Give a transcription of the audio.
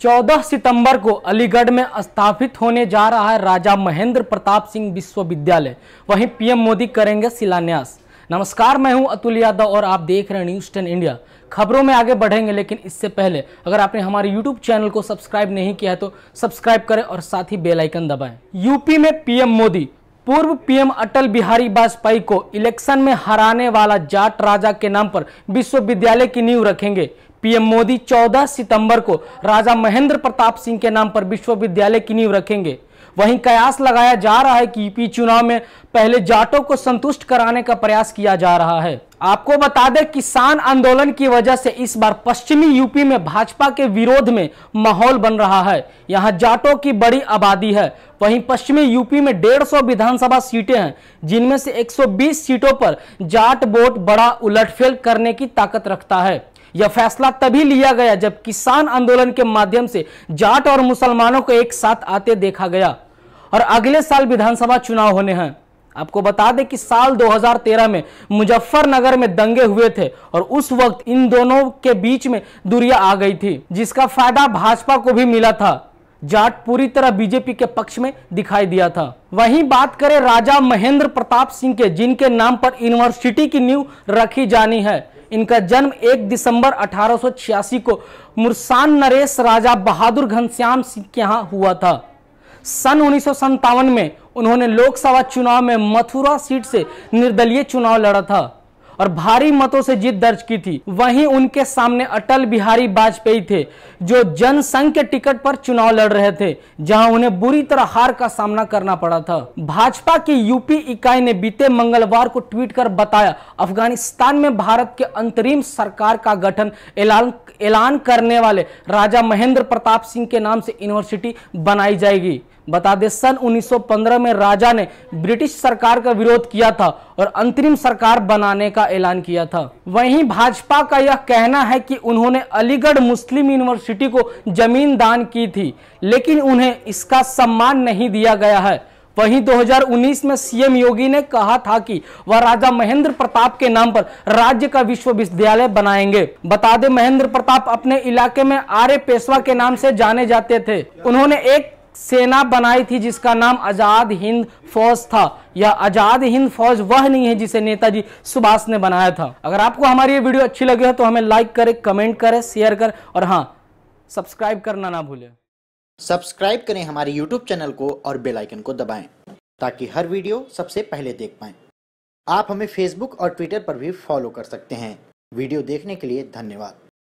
14 सितंबर को अलीगढ़ में स्थापित होने जा रहा है राजा महेंद्र प्रताप सिंह विश्वविद्यालय वहीं पीएम मोदी करेंगे शिलान्यास नमस्कार मैं हूं अतुल यादव और आप देख रहे हैं न्यूज टेन इंडिया खबरों में आगे बढ़ेंगे लेकिन इससे पहले अगर आपने हमारे यूट्यूब चैनल को सब्सक्राइब नहीं किया है तो सब्सक्राइब करें और साथ ही बेलाइकन दबाएं यूपी में पीएम मोदी पूर्व पीएम अटल बिहारी वाजपेयी को इलेक्शन में हराने वाला जाट राजा के नाम पर विश्वविद्यालय की नींव रखेंगे पीएम मोदी 14 सितंबर को राजा महेंद्र प्रताप सिंह के नाम पर विश्वविद्यालय की नींव रखेंगे वहीं कयास लगाया जा रहा है कि यूपी चुनाव में पहले जाटों को संतुष्ट कराने का प्रयास किया जा रहा है आपको बता दें किसान आंदोलन की वजह से इस बार पश्चिमी यूपी में भाजपा के विरोध में माहौल बन रहा है यहां जाटों की बड़ी आबादी है वहीं पश्चिमी यूपी में 150 विधानसभा सीटें हैं जिनमें से 120 सीटों पर जाट वोट बड़ा उलटफेल करने की ताकत रखता है यह फैसला तभी लिया गया जब किसान आंदोलन के माध्यम से जाट और मुसलमानों को एक साथ आते देखा गया और अगले साल विधानसभा चुनाव होने हैं आपको बता दें कि साल 2013 में मुजफ्फरनगर में दंगे हुए थे और उस वक्त इन दोनों के बीच में दूरिया आ गई थी जिसका फायदा भाजपा को भी मिला था जाट पूरी तरह बीजेपी के पक्ष में दिखाई दिया था वहीं बात करें राजा महेंद्र प्रताप सिंह के जिनके नाम पर यूनिवर्सिटी की नींव रखी जानी है इनका जन्म 1 दिसंबर 1886 को मुरसान नरेश राजा बहादुर घनश्याम सिंह के यहाँ हुआ था सन उन्नीस में उन्होंने लोकसभा चुनाव में मथुरा सीट से निर्दलीय चुनाव लड़ा था और भारी मतों से जीत दर्ज की थी वहीं उनके सामने अटल बिहारी वाजपेयी थे जो जनसंघ के टिकट पर चुनाव लड़ रहे थे जहां उन्हें बुरी तरह हार का सामना करना पड़ा था भाजपा की यूपी इकाई ने बीते मंगलवार को ट्वीट कर बताया अफगानिस्तान में भारत के अंतरिम सरकार का गठन ऐलान ऐलान करने वाले राजा महेंद्र प्रताप सिंह के नाम से यूनिवर्सिटी बनाई जाएगी बता दें सन 1915 में राजा ने ब्रिटिश सरकार का विरोध किया था और अंतरिम सरकार बनाने का ऐलान किया था वहीं भाजपा का यह कहना है कि उन्होंने अलीगढ़ मुस्लिम यूनिवर्सिटी को जमीन दान की थी लेकिन उन्हें इसका सम्मान नहीं दिया गया है वहीं 2019 में सीएम योगी ने कहा था कि वह राजा महेंद्र प्रताप के नाम पर राज्य का विश्वविद्यालय बनाएंगे बता दें महेंद्र प्रताप अपने इलाके में आर्य पेशवा के नाम से जाने जाते थे उन्होंने एक सेना बनाई थी जिसका नाम आज़ाद हिंद फौज था या आज़ाद हिंद फौज वह नहीं है जिसे नेताजी सुभाष ने बनाया था अगर आपको हमारी ये वीडियो अच्छी लगी हो तो हमें लाइक करें कमेंट करें शेयर करें और हाँ सब्सक्राइब करना ना भूलें सब्सक्राइब करें हमारे यूट्यूब चैनल को और बेल आइकन को दबाएं ताकि हर वीडियो सबसे पहले देख पाए आप हमें फेसबुक और ट्विटर पर भी फॉलो कर सकते हैं वीडियो देखने के लिए धन्यवाद